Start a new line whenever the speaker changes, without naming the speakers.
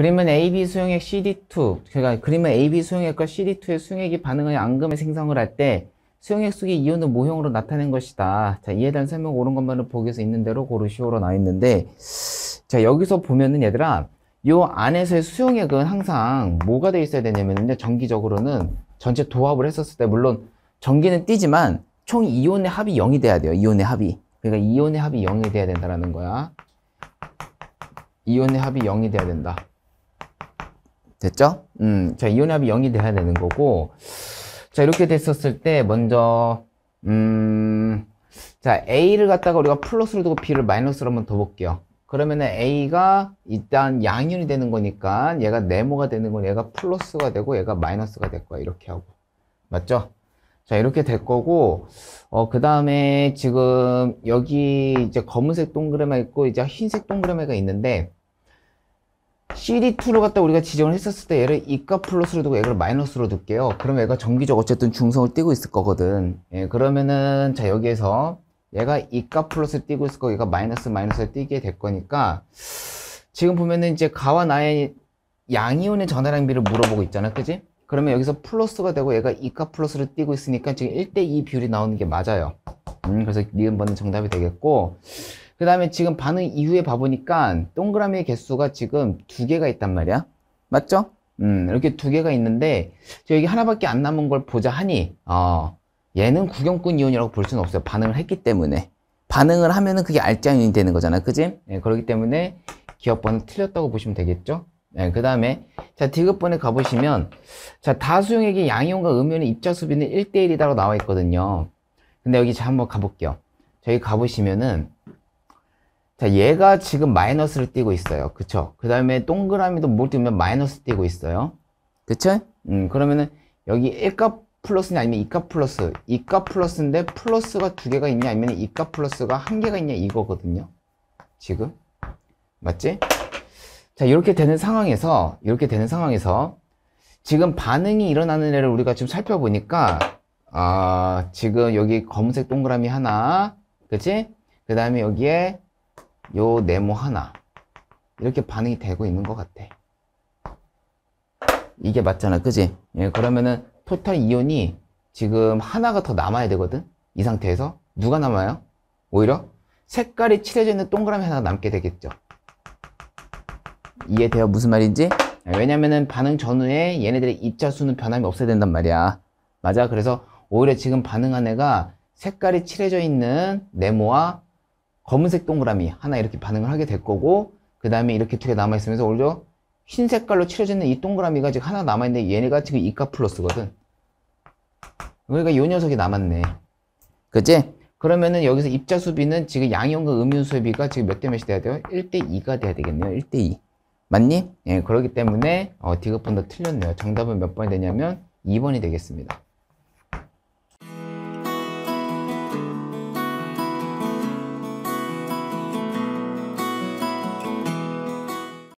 그림은 AB 수용액 CD2, 그러니까 그림은 AB 수용액과 CD2의 수용액이 반응하여 앙금의 생성을 할 때 수용액 속의 이온을 모형으로 나타낸 것이다. 자, 이에 대한 설명 옳은 것만을 보기에서 있는 대로 고르시오로 나와 있는데 자, 여기서 보면은 얘들아 요 안에서의 수용액은 항상 뭐가 돼 있어야 되냐면요. 정기적으로는 전체 도합을 했었을 때 물론 전기는 뛰지만 총 이온의 합이 0이 돼야 돼요. 이온의 합이. 그러니까 이온의 합이 0이 돼야 된다라는 거야. 이온의 합이 0이 돼야 된다. 됐죠? 음, 자, 이온합이 0이 돼야 되는 거고, 자, 이렇게 됐었을 때, 먼저, 음, 자, A를 갖다가 우리가 플러스를 두고 B를 마이너스로 한번 더 볼게요. 그러면은 A가 일단 양윤이 되는 거니까, 얘가 네모가 되는 건 얘가 플러스가 되고, 얘가 마이너스가 될 거야. 이렇게 하고. 맞죠? 자, 이렇게 될 거고, 어, 그 다음에 지금 여기 이제 검은색 동그라미 가 있고, 이제 흰색 동그라미가 있는데, CD2로 갖다 우리가 지정을 했었을 때 얘를 이 값 플러스로 두고 얘를 마이너스로 둘게요. 그럼 얘가 정기적 어쨌든 중성을 띄고 있을 거거든. 예, 그러면은 자 여기에서 얘가 이 값 플러스 를 띄고 있을 거 얘가 마이너스 마이너스를 띄게 될 거니까 지금 보면은 이제 가와 나의 양이온의 전화량비를 물어보고 있잖아. 그지? 그러면 여기서 플러스가 되고 얘가 이 값 플러스를 띄고 있으니까 지금 1대2 비율이 나오는 게 맞아요. 음, 그래서 니은 번은 정답이 되겠고 그 다음에 지금 반응 이후에 봐보니까 동그라미 의 개수가 지금 두 개가 있단 말이야. 맞죠? 음, 이렇게 두 개가 있는데 저 여기 하나밖에 안 남은 걸 보자 하니 어, 얘는 구경꾼 이온이라고 볼 수는 없어요. 반응을 했기 때문에. 반응을 하면은 그게 알짜이 되는 거잖아. 그지? 네, 그렇기 때문에 기업번호 틀렸다고 보시면 되겠죠? 네, 예, 그 다음에 자 디귿번에 가보시면 자 다수용액의 양이온과 음이온의 입자 수비는 1대1이다로 나와 있거든요. 근데 여기 자 한번 가볼게요. 저기 가보시면은 자, 얘가 지금 마이너스를 띄고 있어요. 그쵸? 그 다음에 동그라미도 뭘 띄우면 마이너스 띄고 있어요. 그쵸? 음, 그러면은 여기 1값 플러스냐 아니면 2값 플러스 2값 플러스인데 플러스가 두 개가 있냐 아니면 2값 플러스가 한 개가 있냐 이거거든요 지금 맞지? 자 이렇게 되는 상황에서 이렇게 되는 상황에서 지금 반응이 일어나는 애를 우리가 지금 살펴보니까 아 지금 여기 검은색 동그라미 하나 그치? 그 다음에 여기에 요 네모 하나 이렇게 반응이 되고 있는 것 같아 이게 맞잖아 그지 예, 그러면은 토탈 이온이 지금 하나가 더 남아야 되거든 이 상태에서 누가 남아요? 오히려 색깔이 칠해져 있는 동그라미 하나 남게 되겠죠 이해되어 무슨 말인지? 예, 왜냐면은 반응 전후에 얘네들의 입자수는 변함이 없어야 된단 말이야 맞아 그래서 오히려 지금 반응한 애가 색깔이 칠해져 있는 네모와 검은색 동그라미 하나 이렇게 반응을 하게 될 거고 그 다음에 이렇게 두 개 남아있으면서 오히려 흰 색깔로 칠해지는 이 동그라미가 지금 하나 남아있는데 얘네가 지금 이가 플러스거든 그러니까 요 녀석이 남았네 그치? 그러면은 여기서 입자 수비는 지금 양형과음이 수비가 지금 몇 대 몇이 돼야 돼요? 1대2가 돼야 되겠네요 1대2 맞니? 예, 그렇기 때문에 어, 디귿번더 틀렸네요 정답은 몇 번이 되냐면 2번이 되겠습니다